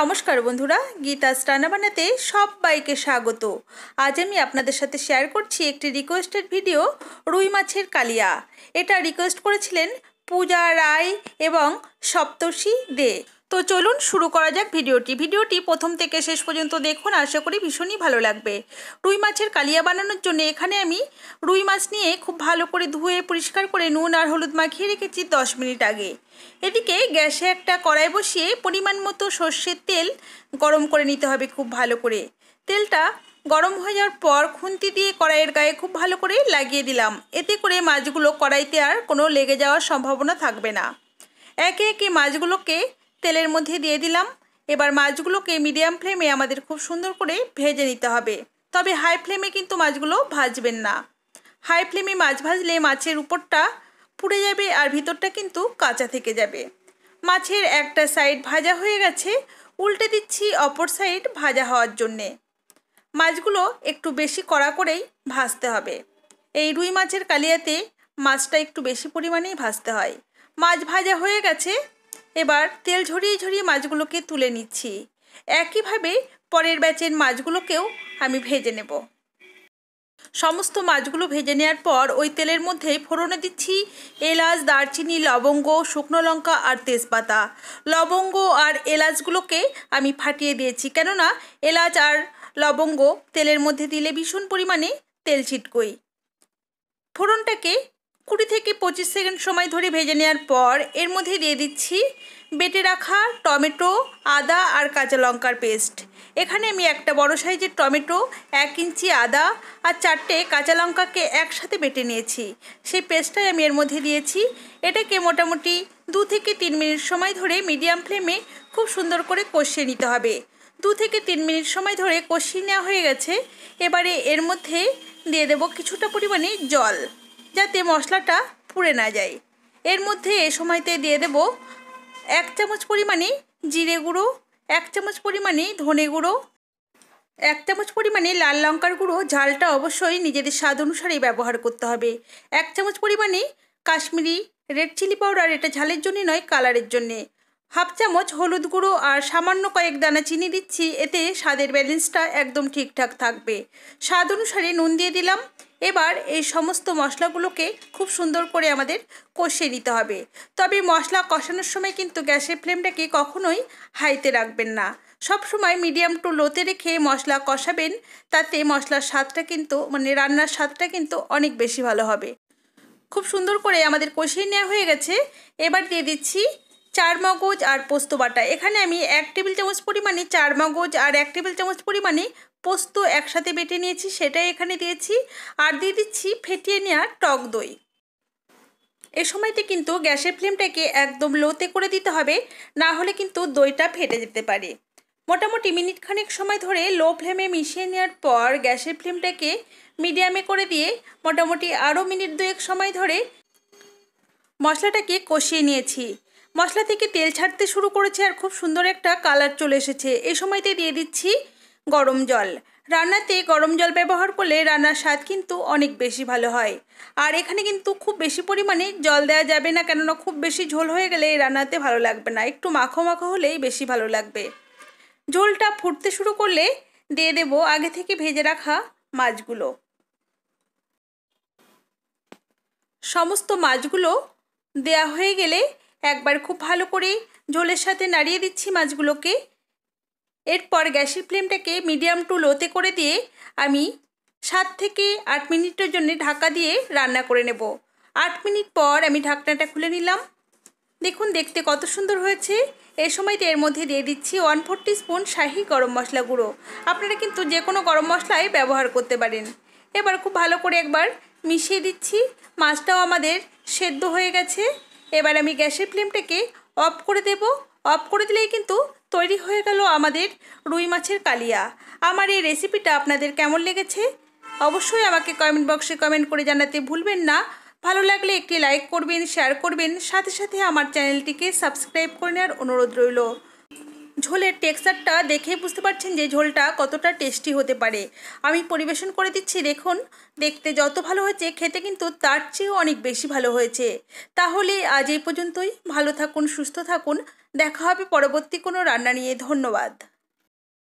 নমস্কার বন্ধুরা গীতাস রান্নাবান্নাতে বাইকে স্বাগত আজ আমি আপনাদের সাথে শেয়ার করছি একটি রিকোয়েস্টেড ভিডিও রুই মাছের কালিয়া এটা রিকোয়েস্ট করেছিলেন পূজা রায় এবং সপ্তর্ষি দে তো চলুন শুরু করা যাক ভিডিওটি ভিডিওটি প্রথম থেকে শেষ পর্যন্ত দেখুন আশা করি ভীষণই ভালো লাগবে রুই মাছের কালিয়া বানানোর জন্য এখানে আমি রুই মাছ নিয়ে খুব ভালো করে ধুয়ে পরিষ্কার করে নুন আর হলুদ মাখিয়ে রেখেছি দশ মিনিট আগে এদিকে গ্যাসে একটা কড়াই বসিয়ে পরিমাণ মতো সর্ষের তেল গরম করে নিতে হবে খুব ভালো করে তেলটা গরম হয়ে যাওয়ার পর খুন্তি দিয়ে কড়াইয়ের গায়ে খুব ভালো করে লাগিয়ে দিলাম এতে করে মাছগুলো কড়াইতে আর কোনো লেগে যাওয়ার সম্ভাবনা থাকবে না একে একে মাছগুলোকে তেলের মধ্যে দিয়ে দিলাম এবার মাছগুলোকে মিডিয়াম ফ্লেমে আমাদের খুব সুন্দর করে ভেজে নিতে হবে তবে হাই ফ্লেমে কিন্তু মাছগুলো ভাজবেন না হাই ফ্লেমে মাছ ভাজলে মাছের উপরটা পুড়ে যাবে আর ভিতরটা কিন্তু কাঁচা থেকে যাবে মাছের একটা সাইড ভাজা হয়ে গেছে উল্টে দিচ্ছি অপর সাইড ভাজা হওয়ার জন্যে মাছগুলো একটু বেশি কড়া করেই ভাজতে হবে এই রুই মাছের কালিয়াতে মাছটা একটু বেশি পরিমাণেই ভাজতে হয় মাছ ভাজা হয়ে গেছে এবার তেল ঝরিয়ে ঝরিয়ে মাছগুলোকে তুলে নিচ্ছি একইভাবে পরের ব্যাচের মাছগুলোকেও আমি ভেজে নেব সমস্ত মাছগুলো ভেজে নেওয়ার পর ওই তেলের মধ্যে ফোড়নে দিচ্ছি এলাচ দারচিনি লবঙ্গ শুকনো লঙ্কা আর তেজপাতা লবঙ্গ আর এলাচগুলোকে আমি ফাটিয়ে দিয়েছি কেননা এলাচ আর লবঙ্গ তেলের মধ্যে দিলে ভীষণ পরিমাণে তেল ছিটকই ফোড়নটাকে কুড়ি থেকে পঁচিশ সেকেন্ড সময় ধরে ভেজে নেওয়ার পর এর মধ্যে দিয়ে দিচ্ছি বেটে রাখা টমেটো আদা আর কাঁচা লঙ্কার পেস্ট এখানে আমি একটা বড় সাইজের টমেটো এক ইঞ্চি আদা আর চারটে কাঁচা লঙ্কাকে একসাথে বেটে নিয়েছি সেই পেস্টটাই আমি এর মধ্যে দিয়েছি এটাকে মোটামুটি দু থেকে তিন মিনিট সময় ধরে মিডিয়াম ফ্লেমে খুব সুন্দর করে কষিয়ে নিতে হবে দু থেকে তিন মিনিট সময় ধরে কষিয়ে নেওয়া হয়ে গেছে এবারে এর মধ্যে দিয়ে দেব কিছুটা পরিমাণে জল যাতে মশলাটা পুড়ে না যায় এর মধ্যে এ সময়তে দিয়ে দেব এক চামচ পরিমাণে জিরে গুঁড়ো এক চামচ পরিমাণে ধনে গুঁড়ো এক চামচ পরিমাণে লাল লঙ্কার গুঁড়ো ঝালটা অবশ্যই নিজেদের স্বাদ অনুসারেই ব্যবহার করতে হবে এক চামচ পরিমাণে কাশ্মীরি রেড চিলি পাউডার এটা ঝালের জন্যে নয় কালারের জন্যে হাফ চামচ হলুদ গুঁড়ো আর সামান্য কয়েক দানা চিনি দিচ্ছি এতে স্বাদের ব্যালেন্সটা একদম ঠিকঠাক থাকবে স্বাদ অনুসারে নুন দিয়ে দিলাম এবার এই সমস্ত মশলাগুলোকে খুব সুন্দর করে আমাদের কষিয়ে নিতে হবে তবে মশলা কষানোর সময় কিন্তু গ্যাসের ফ্লেমটাকে কখনোই হাইতে রাখবেন না সব সময় মিডিয়াম টু লোতে রেখে মশলা কষাবেন তাতে মশলার স্বাদটা কিন্তু মানে রান্নার স্বাদটা কিন্তু অনেক বেশি ভালো হবে খুব সুন্দর করে আমাদের কষিয়ে নেওয়া হয়ে গেছে এবার দিয়ে দিচ্ছি চার মগজ আর পোস্ত বাটা এখানে আমি এক টেবিল চামচ পরিমাণে চার মগজ আর এক টেবিল চামচ পরিমাণে পোস্ত একসাথে বেটে নিয়েছি সেটাই এখানে দিয়েছি আর দিয়ে দিচ্ছি ফেটিয়ে নেওয়ার টক দই এ সময়তে কিন্তু গ্যাসের ফ্লেমটাকে একদম লোতে করে দিতে হবে না হলে কিন্তু দইটা ফেটে যেতে পারে মোটামুটি মিনিট খানেক সময় ধরে লো ফ্লেমে মিশিয়ে নেওয়ার পর গ্যাসের ফ্লেমটাকে মিডিয়ামে করে দিয়ে মোটামুটি আরও মিনিট দুয়েক সময় ধরে মশলাটাকে কষিয়ে নিয়েছি মশলা থেকে তেল ছাড়তে শুরু করেছে আর খুব সুন্দর একটা কালার চলে এসেছে এই সময়তে দিয়ে দিচ্ছি গরম জল রান্নাতে গরম জল ব্যবহার করলে রান্নার স্বাদ কিন্তু অনেক বেশি ভালো হয় আর এখানে কিন্তু খুব বেশি পরিমাণে জল দেওয়া যাবে না কেননা খুব বেশি ঝোল হয়ে গেলে রান্নাতে ভালো লাগবে না একটু মাখো মাখো হলেই বেশি ভালো লাগবে ঝোলটা ফুটতে শুরু করলে দিয়ে দেব আগে থেকে ভেজে রাখা মাছগুলো সমস্ত মাছগুলো দেয়া হয়ে গেলে একবার খুব ভালো করে জলের সাথে নাড়িয়ে দিচ্ছি মাছগুলোকে এরপর গ্যাসের ফ্লেমটাকে মিডিয়াম টু লোতে করে দিয়ে আমি সাত থেকে আট মিনিটের জন্য ঢাকা দিয়ে রান্না করে নেব আট মিনিট পর আমি ঢাকনাটা খুলে নিলাম দেখুন দেখতে কত সুন্দর হয়েছে এ সময় এর মধ্যে দিয়ে দিচ্ছি ওয়ান ফোর স্পুন শাহি গরম মশলা গুঁড়ো আপনারা কিন্তু যে কোনো গরম মশলাই ব্যবহার করতে পারেন এবার খুব ভালো করে একবার মিশিয়ে দিচ্ছি মাছটাও আমাদের সেদ্ধ হয়ে গেছে এবার আমি গ্যাসের ফ্লেমটাকে অফ করে দেব অফ করে দিলেই কিন্তু তৈরি হয়ে গেল আমাদের রুই মাছের কালিয়া আমার এই রেসিপিটা আপনাদের কেমন লেগেছে অবশ্যই আমাকে কমেন্ট বক্সে কমেন্ট করে জানাতে ভুলবেন না ভালো লাগলে একটি লাইক করবেন শেয়ার করবেন সাথে সাথে আমার চ্যানেলটিকে সাবস্ক্রাইব করে নেওয়ার অনুরোধ রইল ঝোলের টেক্সচারটা দেখে বুঝতে পারছেন যে ঝোলটা কতটা টেস্টি হতে পারে আমি পরিবেশন করে দিচ্ছি দেখুন দেখতে যত ভালো হয়েছে খেতে কিন্তু তার চেয়েও অনেক বেশি ভালো হয়েছে তাহলে আজ এই পর্যন্তই ভালো থাকুন সুস্থ থাকুন দেখা হবে পরবর্তী কোনো রান্না নিয়ে ধন্যবাদ